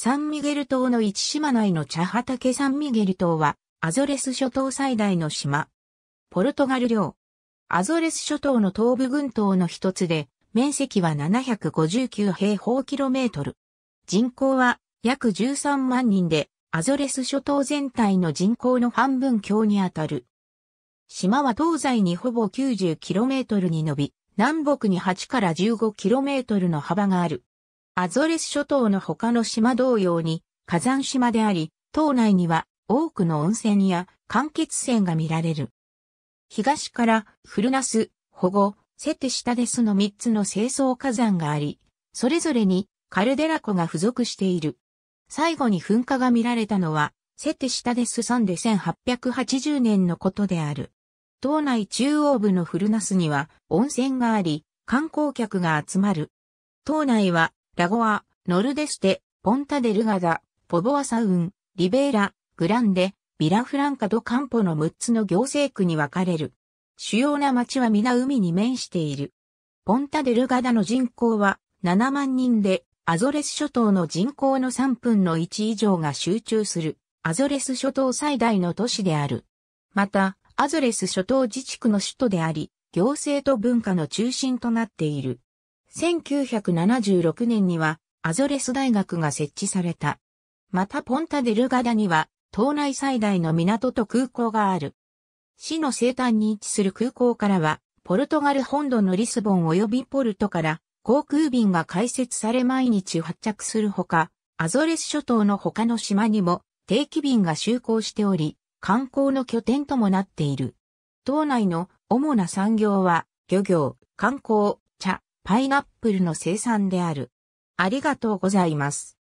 サンミゲル島の一島内の茶畑サンミゲル島は、アゾレス諸島最大の島。ポルトガル領。アゾレス諸島の東部群島の一つで、面積は759平方キロメートル。人口は約13万人で、アゾレス諸島全体の人口の半分強にあたる。島は東西にほぼ9 0トルに伸び、南北に8から1 5トルの幅がある。アゾレス諸島の他の島同様に火山島であり、島内には多くの温泉や間欠泉が見られる。東からフルナス、保護、セテシタデスの3つの清掃火山があり、それぞれにカルデラ湖が付属している。最後に噴火が見られたのは、セテシタデス3で1880年のことである。島内中央部のフルナスには温泉があり、観光客が集まる。島内はラゴア、ノルデステ、ポンタデルガダ、ポボアサウン、リベーラ、グランデ、ビラフランカドカンポの6つの行政区に分かれる。主要な町は皆海に面している。ポンタデルガダの人口は7万人で、アゾレス諸島の人口の3分の1以上が集中する、アゾレス諸島最大の都市である。また、アゾレス諸島自治区の首都であり、行政と文化の中心となっている。1976年にはアゾレス大学が設置された。またポンタデルガダには島内最大の港と空港がある。市の西端に位置する空港からは、ポルトガル本土のリスボン及びポルトから航空便が開設され毎日発着するほか、アゾレス諸島の他の島にも定期便が就航しており、観光の拠点ともなっている。島内の主な産業は、漁業、観光、茶、パイナップルの生産である。ありがとうございます。